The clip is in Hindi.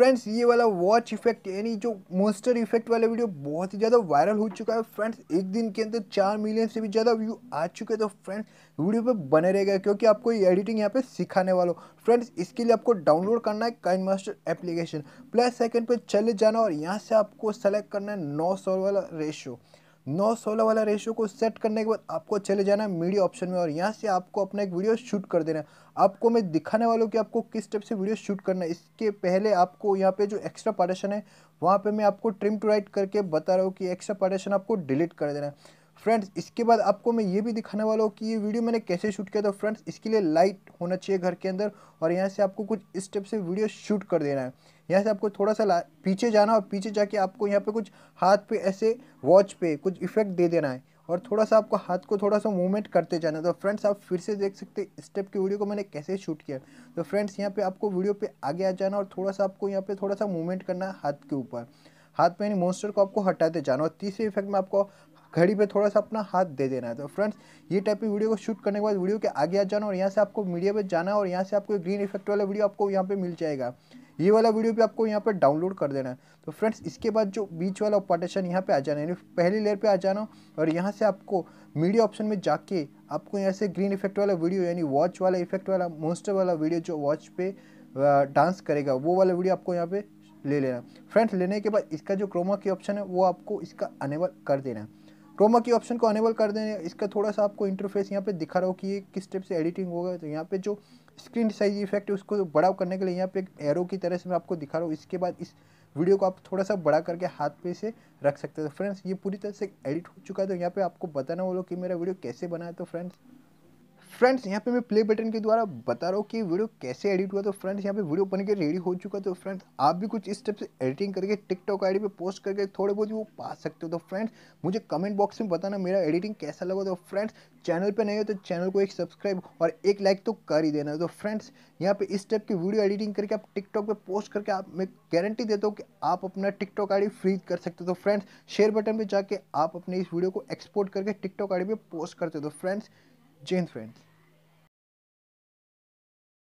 फ्रेंड्स ये वाला वॉच इफेक्ट यानी जो मोस्टर इफेक्ट वाला वीडियो बहुत ही ज़्यादा वायरल हो चुका है फ्रेंड्स एक दिन के अंदर चार मिलियन से भी ज़्यादा व्यू आ चुके हैं तो फ्रेंड्स वीडियो पे बने रहेगा क्योंकि आपको ये एडिटिंग यहाँ पे सिखाने वाला फ्रेंड्स इसके लिए आपको डाउनलोड करना है KineMaster application plus second पर चले जाना और यहाँ से आपको सेलेक्ट करना है नौ वाला रेशो नौ सोलह वाला रेशियो को सेट करने के बाद आपको चले जाना है मीडिया ऑप्शन में और यहाँ से आपको अपना एक वीडियो शूट कर देना है आपको मैं दिखाने वाला हूँ कि आपको किस टाइप से वीडियो शूट करना है इसके पहले आपको यहाँ पे जो एक्स्ट्रा पार्टेशन है वहाँ पर मैं आपको ट्रिम टू राइट करके बता रहा हूँ कि एक्स्ट्रा पार्टेशन आपको डिलीट कर देना है फ्रेंड्स इसके बाद आपको मैं ये भी दिखाने वाला हूँ कि ये वीडियो मैंने कैसे शूट किया था फ्रेंड्स इसके लिए लाइट होना चाहिए घर के अंदर और यहाँ से आपको कुछ इस स्टेप से वीडियो शूट कर देना है यहाँ से आपको थोड़ा सा पीछे जाना और पीछे जाके आपको यहाँ पे कुछ हाथ पे ऐसे वॉच पे कुछ इफेक्ट दे देना है और थोड़ा सा आपको हाथ को थोड़ा सा मूवमेंट करते जाना तो फ्रेंड्स आप फिर से देख सकते हैं स्टेप की वीडियो को मैंने कैसे शूट किया तो फ्रेंड्स यहाँ पे आपको वीडियो पे आगे आ जाना और थोड़ा सा आपको यहाँ पे थोड़ा सा मूवमेंट करना है हाथ के ऊपर हाथ में यानी मॉन्स्टर को आपको हटाते जाना और तीसरे इफेक्ट में आपको घड़ी पे थोड़ा सा अपना हाथ दे देना है तो फ्रेंड्स ये टाइप की वीडियो को शूट करने के बाद वीडियो के आगे आ जाना और यहाँ से आपको मीडिया पे जाना और यहाँ से आपको ग्रीन इफेक्ट वाला वीडियो आपको यहाँ पे मिल जाएगा ये वाला वीडियो भी आपको यहाँ पर डाउनलोड कर देना है तो फ्रेंड्स इसके बाद जो बीच वाला पार्टेशन यहाँ पे आ जाना है पहली लेयर पे आ जाना और यहाँ से आपको मीडिया ऑप्शन में जाके आपको यहाँ से ग्रीन इफेक्ट वाला वीडियो यानी वॉच वाला इफेक्ट वाला मोस्टर वाला वीडियो जो वॉच पे डांस करेगा वो वाला वीडियो आपको यहाँ पे ले लेना फ्रेंड्स लेने के बाद इसका जो क्रोमा की ऑप्शन है वो आपको इसका अनेबल कर देना है क्रोमा की ऑप्शन को अनेबल कर देना है इसका थोड़ा सा आपको इंटरफेस यहाँ पे दिखा रहा हो कि ये किस टाइप से एडिटिंग होगा तो यहाँ पे जो स्क्रीन साइज इफेक्ट है उसको बड़ा करने के लिए यहाँ पे एक एरो की तरह से मैं आपको दिखा रहा हूँ इसके बाद इस वीडियो को आप थोड़ा सा बड़ा करके हाथ पे से रख सकते हो तो फ्रेंड्स ये पूरी तरह से एडिट हो चुका है तो यहाँ पे आपको बताना वो लोग कि मेरा वीडियो कैसे बना है तो फ्रेंड्स फ्रेंड्स यहाँ पे मैं प्ले बटन के द्वारा बता रहा हूँ कि वीडियो कैसे एडिट हुआ तो फ्रेंड्स यहाँ पे वीडियो बन के रेडी हो चुका तो फ्रेंड्स आप भी कुछ इस टाइप से एडिटिंग करके टिकटॉक आईडी पे पोस्ट करके थोड़े बहुत वो पा सकते हो तो फ्रेंड्स मुझे कमेंट बॉक्स में बताना मेरा एडिटिंग कैसा लगा तो फ्रेंड्स चैनल पर नहीं हो तो चैनल को एक सब्सक्राइब और एक लाइक तो कर ही देना तो फ्रेंड्स यहाँ पे इस टाइप की वीडियो एडिटिंग करके आप टिकटॉक पर पोस्ट करके आप मैं गारंटी देता हूँ कि आप अपना टिकटॉक आई फ्री कर सकते हो तो फ्रेंड्स शेयर बटन पर जाके आप अपने इस वीडियो को एक्सपोर्ट करके टिकटॉक आई पे पोस्ट करते हो तो फ्रेंड्स जय फ्रेंड्स